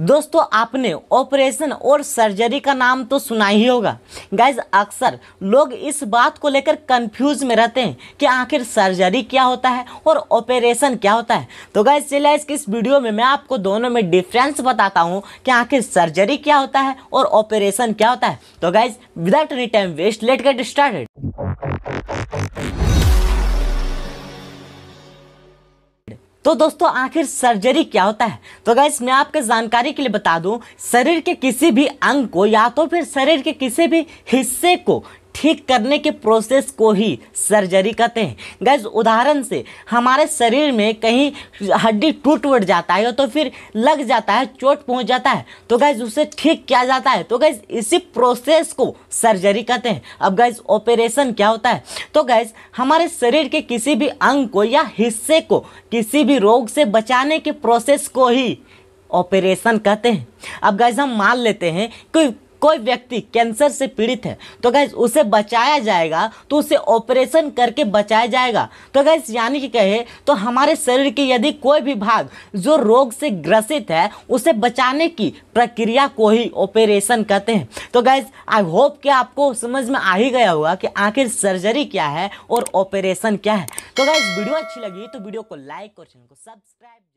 दोस्तों आपने ऑपरेशन और सर्जरी का नाम तो सुना ही होगा गाइज अक्सर लोग इस बात को लेकर कंफ्यूज में रहते हैं कि आखिर सर्जरी क्या होता है और ऑपरेशन क्या होता है तो गाइज चलिए इस इस वीडियो में मैं आपको दोनों में डिफरेंस बताता हूँ कि आखिर सर्जरी क्या होता है और ऑपरेशन क्या होता है तो guys without any time waste let get started तो दोस्तों आखिर सर्जरी क्या होता है तो अगर मैं आपके जानकारी के लिए बता दूं शरीर के किसी भी अंग को या तो फिर शरीर के किसी भी हिस्से को ठीक करने के प्रोसेस को ही सर्जरी कहते हैं गैस उदाहरण से हमारे शरीर में कहीं हड्डी टूट वूट जाता है तो फिर लग जाता है चोट पहुंच जाता है तो गैस उसे ठीक किया जाता है तो गैस इसी प्रोसेस को सर्जरी कहते हैं अब गैस ऑपरेशन क्या होता है तो गैस हमारे शरीर के किसी भी अंग को या हिस्से को किसी भी रोग से बचाने के प्रोसेस को ही ऑपरेशन कहते हैं अब गैस हम मान लेते हैं कि कोई व्यक्ति कैंसर से पीड़ित है तो गैस उसे बचाया जाएगा तो उसे ऑपरेशन करके बचाया जाएगा तो गैस यानी कि कहे तो हमारे शरीर के यदि कोई भी भाग जो रोग से ग्रसित है उसे बचाने की प्रक्रिया को ही ऑपरेशन कहते हैं तो गैस आई होप कि आपको समझ में आ ही गया होगा कि आखिर सर्जरी क्या है और ऑपरेशन क्या है तो गैस वीडियो अच्छी लगी तो वीडियो को लाइक और चैनल को सब्सक्राइब